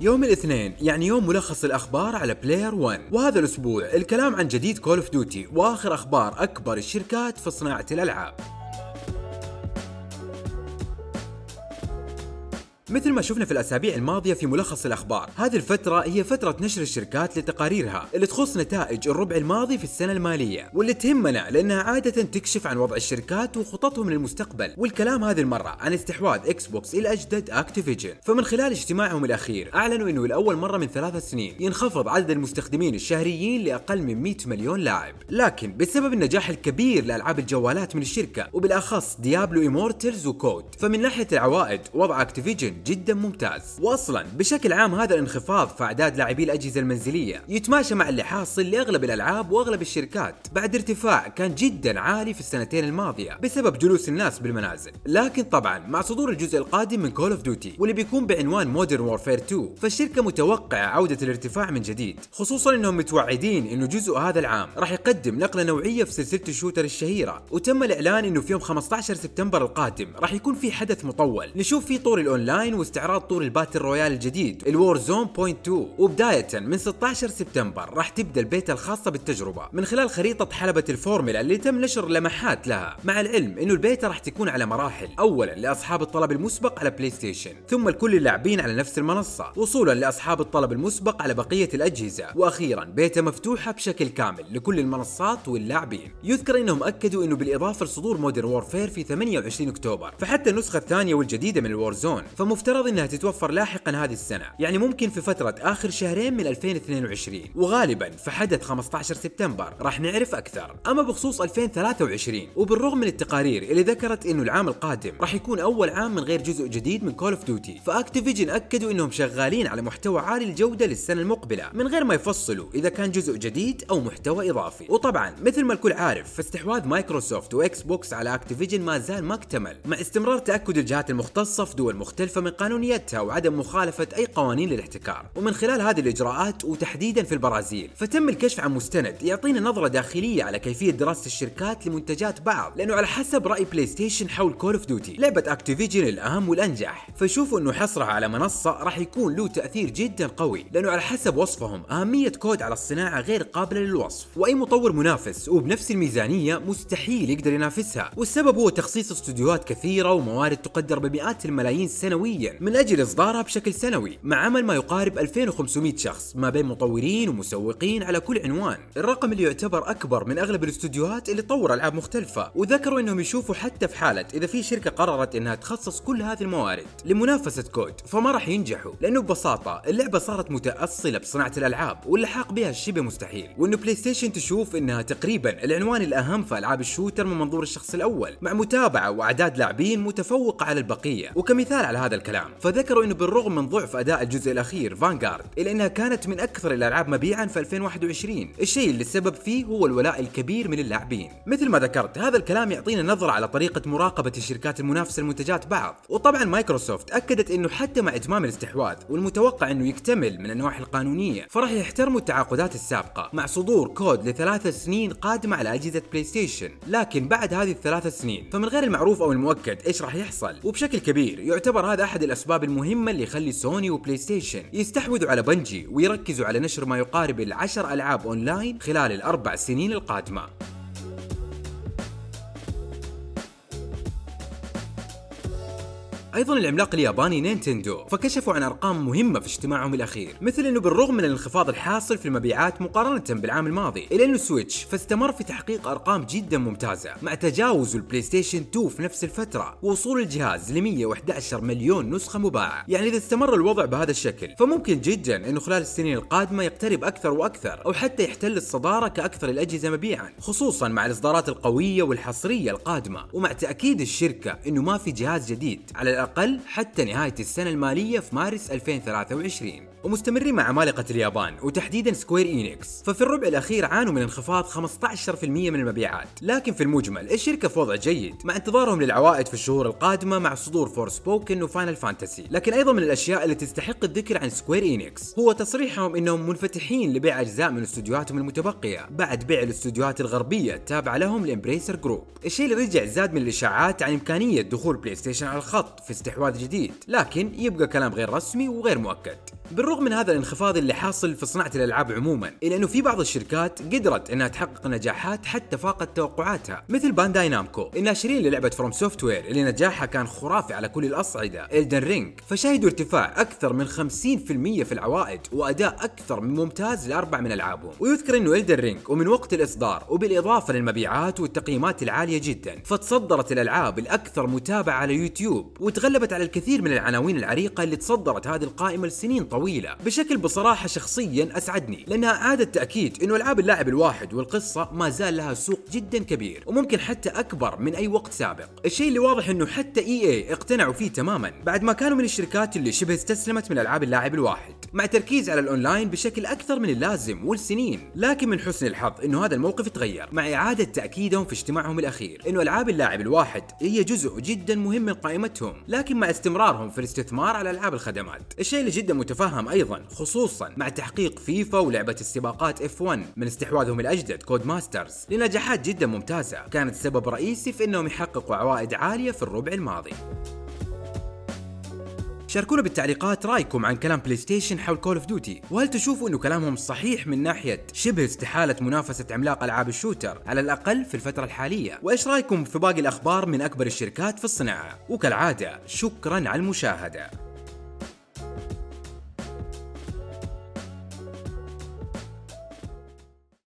يوم الاثنين يعني يوم ملخص الاخبار على بلاير 1 وهذا الاسبوع الكلام عن جديد كول اوف ديوتي واخر اخبار اكبر الشركات في صناعه الالعاب مثل ما شفنا في الأسابيع الماضية في ملخص الأخبار هذه الفترة هي فترة نشر الشركات لتقاريرها اللي تخص نتائج الربع الماضي في السنة المالية واللي تهمنا لأنها عادة تكشف عن وضع الشركات وخططهم للمستقبل والكلام هذه المرة عن استحواذ إكس بوكس الأجدد أكتيفيجن فمن خلال اجتماعهم الأخير أعلنوا أنه لأول مرة من ثلاث سنين ينخفض عدد المستخدمين الشهريين لأقل من 100 مليون لاعب لكن بسبب النجاح الكبير لألعاب الجوالات من الشركة وبالأخص ديابلو إيمورتلز وكود فمن ناحية العوائد وضع أكتيفيجن بشكل جدا ممتاز واصلا بشكل عام هذا الانخفاض في اعداد لاعبي الاجهزه المنزليه يتماشى مع اللي حاصل لاغلب الالعاب واغلب الشركات بعد ارتفاع كان جدا عالي في السنتين الماضيه بسبب جلوس الناس بالمنازل لكن طبعا مع صدور الجزء القادم من كول اوف ديوتي واللي بيكون بعنوان مودرن وورفير 2 فالشركه متوقعه عوده الارتفاع من جديد خصوصا انهم متوعدين انه جزء هذا العام راح يقدم نقله نوعيه في سلسله الشوتر الشهيره وتم الاعلان انه في يوم 15 سبتمبر القادم راح يكون في حدث مطول نشوف فيه طور الاونلاين اونلاين واستعراض طور الباتل رويال الجديد الوور زون بوينت 2 وبداية من 16 سبتمبر راح تبدا البيتا الخاصة بالتجربة من خلال خريطة حلبة الفورمولا اللي تم نشر لمحات لها مع العلم انه البيتا راح تكون على مراحل اولا لاصحاب الطلب المسبق على بلاي ستيشن ثم لكل اللاعبين على نفس المنصة وصولا لاصحاب الطلب المسبق على بقية الاجهزة واخيرا بيتا مفتوحة بشكل كامل لكل المنصات واللاعبين يذكر انهم اكدوا انه بالاضافة لصدور مودرن وورفير في 28 اكتوبر فحتى النسخة الثانية والجديدة من الوور زون المفترض انها تتوفر لاحقا هذه السنه يعني ممكن في فتره اخر شهرين من 2022 وغالبا في حدث 15 سبتمبر راح نعرف اكثر اما بخصوص 2023 وبالرغم من التقارير اللي ذكرت انه العام القادم راح يكون اول عام من غير جزء جديد من كول اوف ديوتي فاكتيفيجن اكدوا انهم شغالين على محتوى عالي الجوده للسنه المقبله من غير ما يفصلوا اذا كان جزء جديد او محتوى اضافي وطبعا مثل ما الكل عارف فاستحواذ مايكروسوفت واكس بوكس على اكتيفيجن ما زال ما اكتمل مع استمرار تاكد الجهات المختصه في دول مختلفه من من قانونيتها وعدم مخالفة أي قوانين للاحتكار ومن خلال هذه الإجراءات وتحديدا في البرازيل فتم الكشف عن مستند يعطينا نظرة داخلية على كيفية دراسة الشركات لمنتجات بعض لأنه على حسب رأي بلاي ستيشن حول كول اوف ديوتي لعبة اكتيفيجن الأهم والأنجح فشوفوا أنه حصرها على منصة راح يكون له تأثير جدا قوي لأنه على حسب وصفهم أهمية كود على الصناعة غير قابلة للوصف وأي مطور منافس وبنفس الميزانية مستحيل يقدر ينافسها والسبب هو تخصيص استوديوهات كثيرة وموارد تقدر بمئات الملايين سنويا سنويا من أجل إصدارها بشكل سنوي مع عمل ما يقارب 2500 شخص ما بين مطورين ومسوقين على كل عنوان الرقم اللي يعتبر أكبر من أغلب الاستديوهات اللي تطور ألعاب مختلفة وذكروا أنهم يشوفوا حتى في حالة إذا في شركة قررت أنها تخصص كل هذه الموارد لمنافسة كود فما راح ينجحوا لأنه ببساطة اللعبة صارت متأصلة بصناعة الألعاب واللحاق بها شبه مستحيل وأنه بلاي ستيشن تشوف أنها تقريبا العنوان الأهم في ألعاب الشوتر من منظور الشخص الأول مع متابعة وأعداد لاعبين متفوقة على البقية وكمثال على هذا الكلام فذكروا انه بالرغم من ضعف اداء الجزء الاخير فانغارد الا انها كانت من اكثر الالعاب مبيعا في 2021 الشيء اللي السبب فيه هو الولاء الكبير من اللاعبين مثل ما ذكرت هذا الكلام يعطينا نظره على طريقه مراقبه الشركات المنافسه لمنتجات بعض وطبعا مايكروسوفت اكدت انه حتى مع اتمام الاستحواذ والمتوقع انه يكتمل من النواحي القانونيه فراح يحترموا التعاقدات السابقه مع صدور كود لثلاث سنين قادمه على اجهزه بلاي ستيشن لكن بعد هذه الثلاث سنين فمن غير المعروف او المؤكد ايش راح يحصل وبشكل كبير يعتبر هذا أحد الأسباب المهمة اللي يخلي سوني وبلاي ستيشن يستحوذوا على بنجي ويركزوا على نشر ما يقارب العشر ألعاب أونلاين خلال الأربع سنين القادمة ايضا العملاق الياباني نينتندو فكشفوا عن ارقام مهمه في اجتماعهم الاخير مثل انه بالرغم من الانخفاض الحاصل في المبيعات مقارنه بالعام الماضي الا انه سويتش فاستمر في تحقيق ارقام جدا ممتازه مع تجاوز البلاي ستيشن 2 في نفس الفتره ووصول الجهاز ل 111 مليون نسخه مباعه يعني اذا استمر الوضع بهذا الشكل فممكن جدا انه خلال السنين القادمه يقترب اكثر واكثر او حتى يحتل الصداره كاكثر الاجهزه مبيعا خصوصا مع الاصدارات القويه والحصريه القادمه ومع تاكيد الشركه انه ما في جهاز جديد على الأقل حتى نهاية السنة المالية في مارس 2023 ومستمرين مع عمالقة اليابان وتحديدا سكوير إينكس ففي الربع الأخير عانوا من انخفاض 15% من المبيعات لكن في المجمل الشركة في وضع جيد مع انتظارهم للعوائد في الشهور القادمة مع صدور فور سبوكن وفاينل فانتسي لكن أيضا من الأشياء اللي تستحق الذكر عن سكوير إينكس هو تصريحهم أنهم منفتحين لبيع أجزاء من استوديوهاتهم المتبقية بعد بيع الاستوديوهات الغربية التابعة لهم لإمبريسر جروب الشيء اللي رجع زاد من الإشاعات عن إمكانية دخول بلاي ستيشن على الخط في استحواذ جديد لكن يبقى كلام غير رسمي وغير مؤكد بالرغم من هذا الانخفاض اللي حاصل في صناعة الألعاب عموما إلا أنه في بعض الشركات قدرت أنها تحقق نجاحات حتى فاقت توقعاتها مثل بانداي نامكو الناشرين للعبة فروم سوفت وير اللي نجاحها كان خرافي على كل الأصعدة إلدن رينج فشهدوا ارتفاع أكثر من 50% في العوائد وأداء أكثر من ممتاز لأربع من ألعابهم ويذكر أنه إلدن رينج ومن وقت الإصدار وبالإضافة للمبيعات والتقييمات العالية جدا فتصدرت الألعاب الأكثر متابعة على يوتيوب وتغلبت على الكثير من العناوين العريقة اللي تصدرت هذه القائمة لسنين طويلة طويلة بشكل بصراحة شخصيا أسعدني لأنها أعادت تأكيد أنه ألعاب اللاعب الواحد والقصة ما زال لها سوق جدا كبير وممكن حتى أكبر من أي وقت سابق الشيء اللي واضح أنه حتى EA إيه اقتنعوا فيه تماما بعد ما كانوا من الشركات اللي شبه استسلمت من ألعاب اللاعب الواحد مع تركيز على الاونلاين بشكل اكثر من اللازم والسنين لكن من حسن الحظ انه هذا الموقف تغير مع اعاده تاكيدهم في اجتماعهم الاخير انه العاب اللاعب الواحد هي جزء جدا مهم من قائمتهم لكن مع استمرارهم في الاستثمار على العاب الخدمات الشيء اللي جدا متفهم ايضا خصوصا مع تحقيق فيفا ولعبه السباقات اف 1 من استحواذهم الاجدد كود ماسترز لنجاحات جدا ممتازه كانت سبب رئيسي في انهم يحققوا عوائد عاليه في الربع الماضي شاركونا بالتعليقات رايكم عن كلام بلاي ستيشن حول كول اوف ديوتي وهل تشوفوا انه كلامهم صحيح من ناحيه شبه استحاله منافسه عملاق العاب الشوتر على الاقل في الفتره الحاليه وايش رايكم في باقي الاخبار من اكبر الشركات في الصناعه وكالعاده شكرا على المشاهده